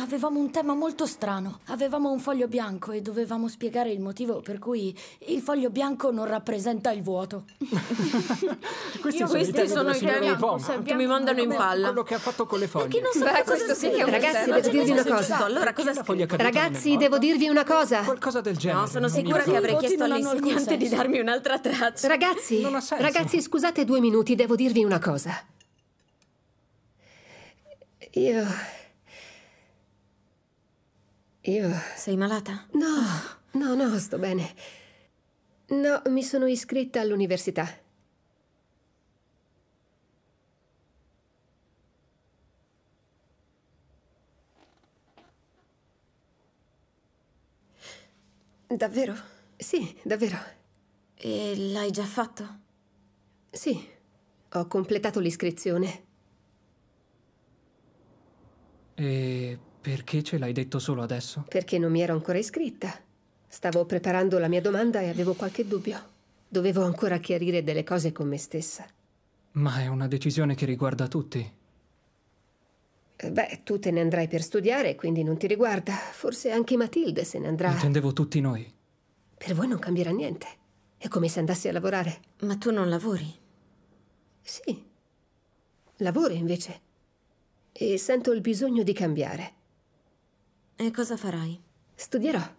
Avevamo un tema molto strano. Avevamo un foglio bianco e dovevamo spiegare il motivo per cui il foglio bianco non rappresenta il vuoto. questi Io sono, sono i temi che mi mandano in palla. Quello che ha fatto con le foglie. Perché non so Beh, questo sì che è un Ragazzi, devo dirvi una cosa. Allora, cosa Ragazzi, devo dirvi una cosa. Qualcosa del genere. No, sono sicura che avrei chiesto all'insegnante di darmi un'altra traccia. Ragazzi, ragazzi, scusate due minuti, devo dirvi una cosa. Io... Io... Sei malata? No, no, no, sto bene. No, mi sono iscritta all'università. Davvero? Sì, davvero. E l'hai già fatto? Sì, ho completato l'iscrizione. E perché ce l'hai detto solo adesso? Perché non mi ero ancora iscritta. Stavo preparando la mia domanda e avevo qualche dubbio. Dovevo ancora chiarire delle cose con me stessa. Ma è una decisione che riguarda tutti. Eh, beh, tu te ne andrai per studiare, quindi non ti riguarda. Forse anche Matilde se ne andrà. Intendevo tutti noi. Per voi non cambierà niente. È come se andassi a lavorare. Ma tu non lavori? Sì. Lavoro invece. E sento il bisogno di cambiare. E cosa farai? Studierò.